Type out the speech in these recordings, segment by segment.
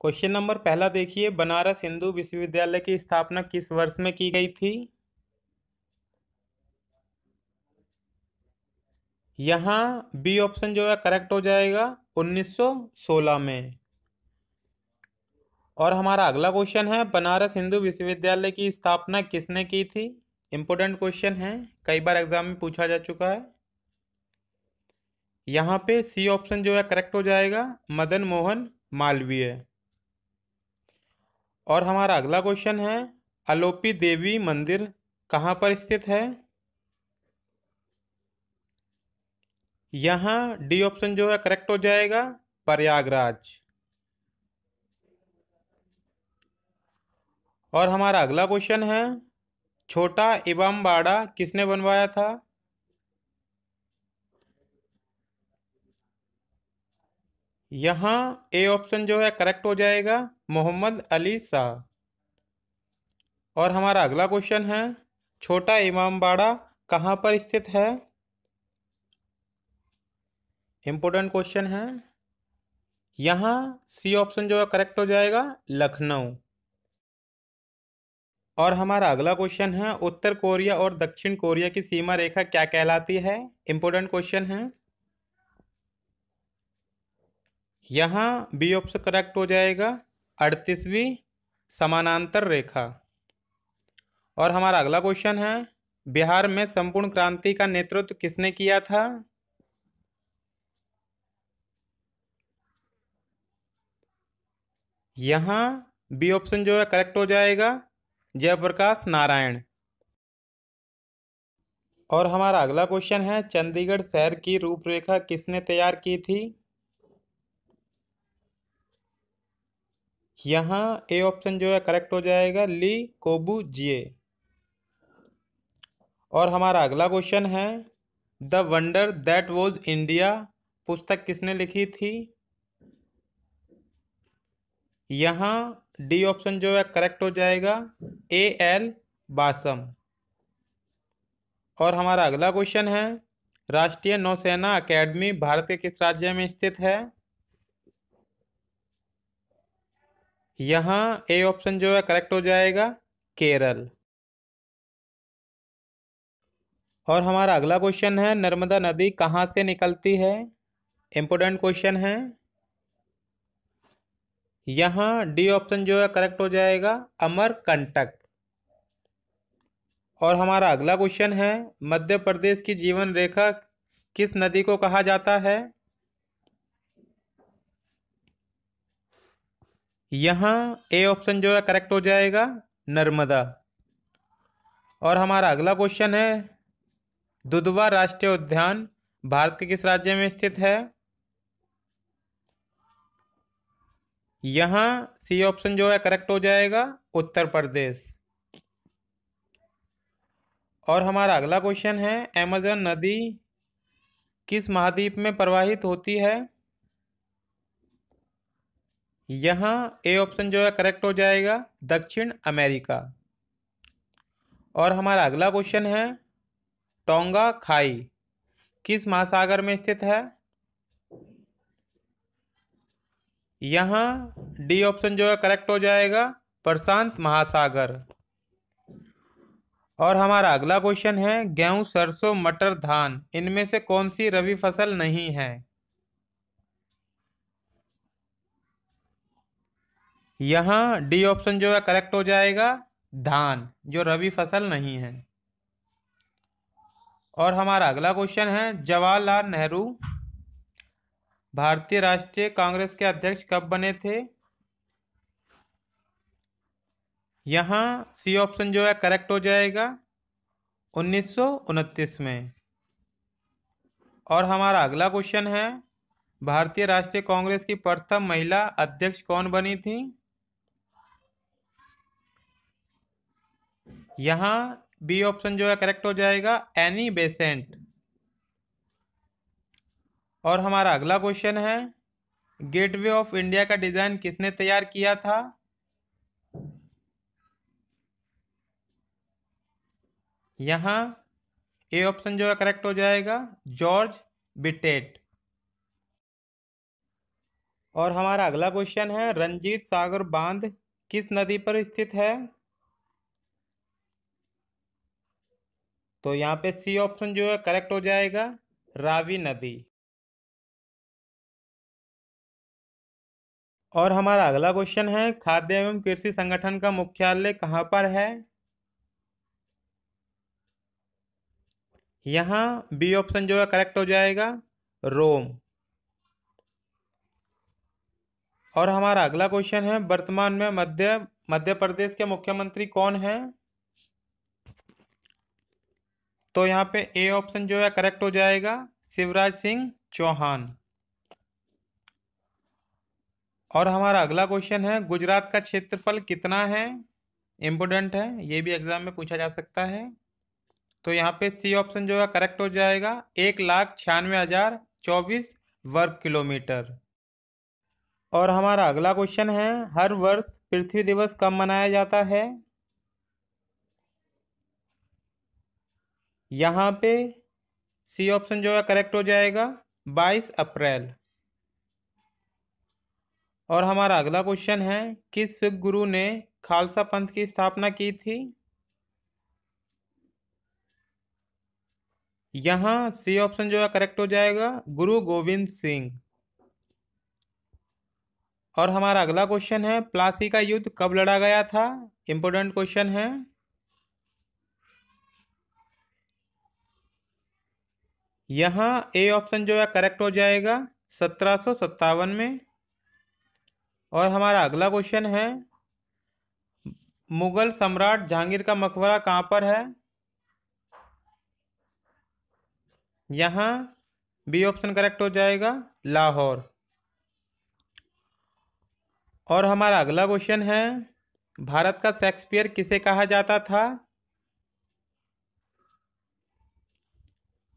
question number पहला देखिए बनारस हिंदू विश्वविद्यालय की स्थापना किस वर्ष में की गई थी यहाँ बी ऑप्शन जो है करेक्ट हो जाएगा 1916 में और हमारा अगला क्वेश्चन है बनारस हिंदू विश्वविद्यालय की स्थापना किसने की थी इम्पोर्टेंट क्वेश्चन है कई बार एग्जाम में पूछा जा चुका है यहाँ पे सी ऑप्शन जो है करेक्ट हो जाएगा मदन मोहन मालवीय और हमारा अगला क्वेश्चन है अलोपी देवी मंदिर कहाँ पर स्थित है यहाँ डी ऑप्शन जो है करेक्ट हो जाएगा प्रयागराज और हमारा अगला क्वेश्चन है छोटा इबामबाड़ा किसने बनवाया था यहाँ ए ऑप्शन जो है करेक्ट हो जाएगा मोहम्मद अली शाह और हमारा अगला क्वेश्चन है छोटा इमामबाड़ा कहाँ पर स्थित है इम्पोर्टेंट क्वेश्चन है यहाँ सी ऑप्शन जो है करेक्ट हो जाएगा लखनऊ और हमारा अगला क्वेश्चन है उत्तर कोरिया और दक्षिण कोरिया की सीमा रेखा क्या कहलाती है इम्पोर्टेंट क्वेश्चन है यहाँ बी ऑप्शन करेक्ट हो जाएगा अड़तीसवीं समानांतर रेखा और हमारा अगला क्वेश्चन है बिहार में संपूर्ण क्रांति का नेतृत्व किसने किया था यहाँ बी ऑप्शन जो है करेक्ट हो जाएगा जयप्रकाश नारायण और हमारा अगला क्वेश्चन है चंडीगढ़ शहर की रूपरेखा किसने तैयार की थी यहाँ ए ऑप्शन जो है करेक्ट हो जाएगा ली कोबू जिए और हमारा अगला क्वेश्चन है the wonder that was India पुस्तक किसने लिखी थी यहाँ डी ऑप्शन जो है करेक्ट हो जाएगा ए एल बासम और हमारा अगला क्वेश्चन है राष्ट्रीय नौसेना अकेडमी भारत के किस राज्य में स्थित है यहाँ ए ऑप्शन जो है करेक्ट हो जाएगा केरल और हमारा अगला क्वेश्चन है नर्मदा नदी कहाँ से निकलती है इम्पोर्टेंट क्वेश्चन है यहाँ डी ऑप्शन जो है करेक्ट हो जाएगा अमरकंटक और हमारा अगला क्वेश्चन है मध्य प्रदेश की जीवन रेखा किस नदी को कहा जाता है यहाँ ए ऑप्शन जो है करेक्ट हो जाएगा नर्मदा और हमारा अगला क्वेश्चन है दुधवा राष्ट्रीय उद्यान भारत के किस राज्य में स्थित है यहाँ सी ऑप्शन जो है करेक्ट हो जाएगा उत्तर प्रदेश और हमारा अगला क्वेश्चन है अमेजन नदी किस महाद्वीप में प्रवाहित होती है यहाँ ए ऑप्शन जो है करेक्ट हो जाएगा दक्षिण अमेरिका और हमारा अगला क्वेश्चन है टोंगा खाई किस महासागर में स्थित है यहाँ डी ऑप्शन जो है करेक्ट हो जाएगा प्रशांत महासागर और हमारा अगला क्वेश्चन है गेहूं सरसों मटर धान इनमें से कौन सी रबी फसल नहीं है यहाँ डी ऑप्शन जो है करेक्ट हो जाएगा धान जो रबी फसल नहीं है और हमारा अगला क्वेश्चन है जवाहरलाल नेहरू भारतीय राष्ट्रीय कांग्रेस के अध्यक्ष कब बने थे यहाँ सी ऑप्शन जो है करेक्ट हो जाएगा उन्नीस में और हमारा अगला क्वेश्चन है भारतीय राष्ट्रीय कांग्रेस की प्रथम महिला अध्यक्ष कौन बनी थी यहाँ बी ऑप्शन जो है करेक्ट हो जाएगा एनी बेसेंट और हमारा अगला क्वेश्चन है गेटवे ऑफ इंडिया का डिज़ाइन किसने तैयार किया था यहां ए ऑप्शन जो है करेक्ट हो जाएगा जॉर्ज बिटेट और हमारा अगला क्वेश्चन है रंजीत सागर बांध किस नदी पर स्थित है तो यहाँ पे सी ऑप्शन जो है करेक्ट हो जाएगा रावी नदी और हमारा अगला क्वेश्चन है खाद्य एवं कृषि संगठन का मुख्यालय कहाँ पर है यहाँ बी ऑप्शन जो है करेक्ट हो जाएगा रोम और हमारा अगला क्वेश्चन है वर्तमान में मध्य मध्य प्रदेश के मुख्यमंत्री कौन हैं तो यहाँ पे ए ऑप्शन जो है करेक्ट हो जाएगा शिवराज सिंह चौहान और हमारा अगला क्वेश्चन है गुजरात का क्षेत्रफल कितना है इम्पोर्टेंट है ये भी एग्जाम में पूछा जा सकता है तो यहाँ पे सी ऑप्शन जो है करेक्ट हो जाएगा एक लाख छियानवे हजार चौबीस वर्ग किलोमीटर और हमारा अगला क्वेश्चन है हर वर्ष पृथ्वी दिवस कब मनाया जाता है यहाँ पे सी ऑप्शन जो है करेक्ट हो जाएगा बाईस अप्रैल और हमारा अगला क्वेश्चन है किस सिख गुरु ने खालसा पंथ की स्थापना की थी यहाँ सी ऑप्शन जो है करेक्ट हो जाएगा गुरु गोविंद सिंह और हमारा अगला क्वेश्चन है प्लासी का युद्ध कब लड़ा गया था इंपॉर्टेंट क्वेश्चन है यहाँ ए ऑप्शन जो है करेक्ट हो जाएगा सत्रह में और हमारा अगला क्वेश्चन है मुगल सम्राट जहांगीर का मकबरा कहाँ पर है यहाँ बी ऑप्शन करेक्ट हो जाएगा लाहौर और हमारा अगला क्वेश्चन है भारत का शेक्सपियर किसे कहा जाता था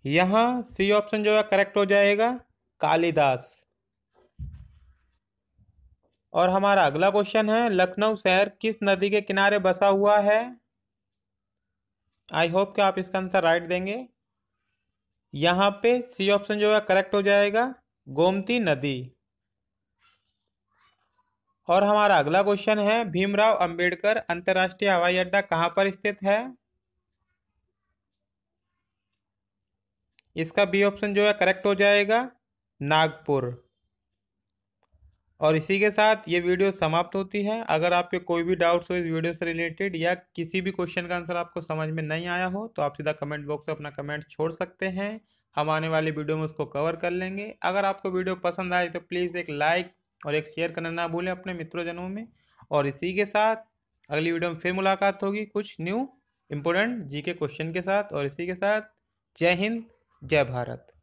यहाँ सी ऑप्शन जो है करेक्ट हो जाएगा कालिदास और हमारा अगला क्वेश्चन है लखनऊ शहर किस नदी के किनारे बसा हुआ है आई होप कि आप इसका आंसर राइट देंगे यहाँ पे सी ऑप्शन जो है करेक्ट हो जाएगा गोमती नदी और हमारा अगला क्वेश्चन है भीमराव अंबेडकर अंतर्राष्ट्रीय हवाई अड्डा कहाँ पर स्थित है इसका बी ऑप्शन जो है करेक्ट हो जाएगा नागपुर और इसी के साथ ये वीडियो समाप्त होती है अगर आपके कोई भी डाउट्स हो इस वीडियो से रिलेटेड या किसी भी क्वेश्चन का आंसर आपको समझ में नहीं आया हो तो आप सीधा कमेंट बॉक्स में अपना कमेंट छोड़ सकते हैं हम आने वाली वीडियो में उसको कवर कर लेंगे अगर आपको वीडियो पसंद आए तो प्लीज़ एक लाइक और एक शेयर करना ना भूलें अपने मित्रोंजनों में और इसी के साथ अगली वीडियो में फिर मुलाकात होगी कुछ न्यू इम्पोर्टेंट जी के क्वेश्चन के साथ और इसी के साथ जय हिंद जय भारत